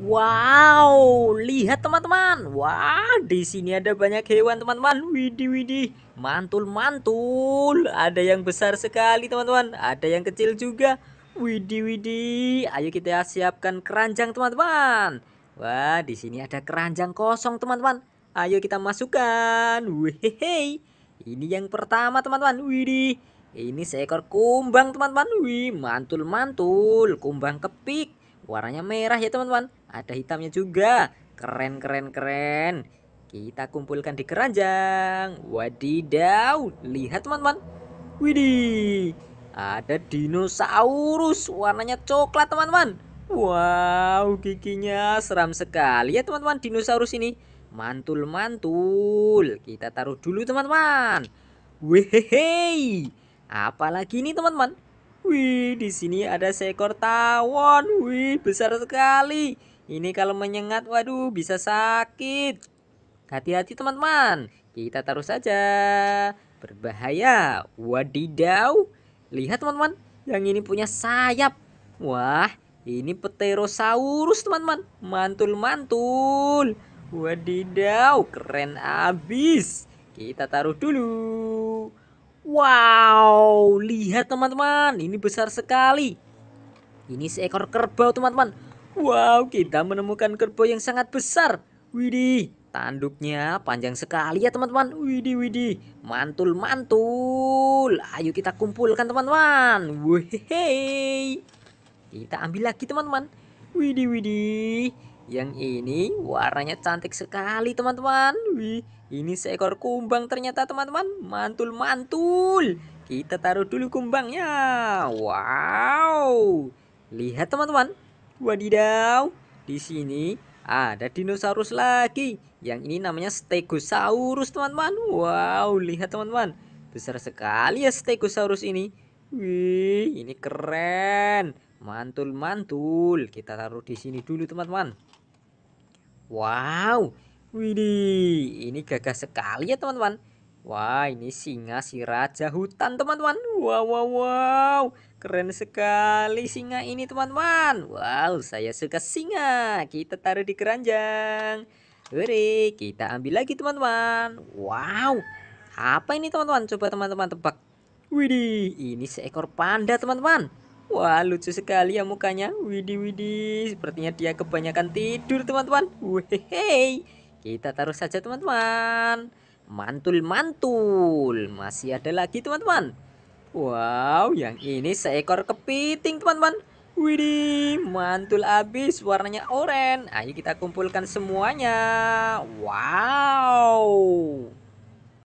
Wow, lihat teman-teman. Wah, di sini ada banyak hewan teman-teman. Widih, widih. Mantul, mantul. Ada yang besar sekali teman-teman. Ada yang kecil juga. Widih, widih. Ayo kita siapkan keranjang teman-teman. Wah, di sini ada keranjang kosong teman-teman. Ayo kita masukkan. Wehehe. Ini yang pertama teman-teman. Widih. Ini seekor kumbang teman-teman. Wih, mantul-mantul. Kumbang kepik warnanya merah ya teman-teman ada hitamnya juga keren keren keren kita kumpulkan di keranjang wadidaw lihat teman-teman widih ada dinosaurus warnanya coklat teman-teman wow giginya seram sekali ya teman-teman dinosaurus ini mantul-mantul kita taruh dulu teman-teman wehehe apalagi ini teman-teman Wih, di sini ada seekor tawon. Wih, besar sekali. Ini kalau menyengat, waduh, bisa sakit. Hati-hati teman-teman. Kita taruh saja. Berbahaya. Wadidaw. Lihat teman-teman, yang ini punya sayap. Wah, ini pterosaurus teman-teman. Mantul-mantul. Wadidaw, keren abis. Kita taruh dulu. Wow, lihat teman-teman, ini besar sekali. Ini seekor kerbau teman-teman. Wow, kita menemukan kerbau yang sangat besar. Widih, tanduknya panjang sekali ya teman-teman. Widih, widih, mantul, mantul. Ayo kita kumpulkan teman-teman. Wih, Kita ambil lagi teman-teman. Widih, widih. Yang ini warnanya cantik sekali teman-teman. Wih, ini seekor kumbang ternyata teman-teman. Mantul-mantul. Kita taruh dulu kumbangnya. Wow. Lihat teman-teman. Wadidaw. Di sini ada dinosaurus lagi. Yang ini namanya Stegosaurus teman-teman. Wow, lihat teman-teman. Besar sekali ya Stegosaurus ini. Wih, ini keren. Mantul-mantul. Kita taruh di sini dulu teman-teman. Wow, widih, ini gagah sekali ya teman-teman. Wah, ini singa si raja hutan, teman-teman. Wow, wow, wow. Keren sekali singa ini, teman-teman. Wow, saya suka singa. Kita taruh di keranjang. Wuri, kita ambil lagi, teman-teman. Wow. Apa ini, teman-teman? Coba teman-teman tebak. Widih, ini seekor panda, teman-teman. Wah, lucu sekali ya mukanya. Widih, widih. Sepertinya dia kebanyakan tidur, teman-teman. Wehehe. Kita taruh saja, teman-teman. Mantul, mantul. Masih ada lagi, teman-teman. Wow, yang ini seekor kepiting, teman-teman. Widih, mantul abis. Warnanya oranye. Ayo kita kumpulkan semuanya. Wow.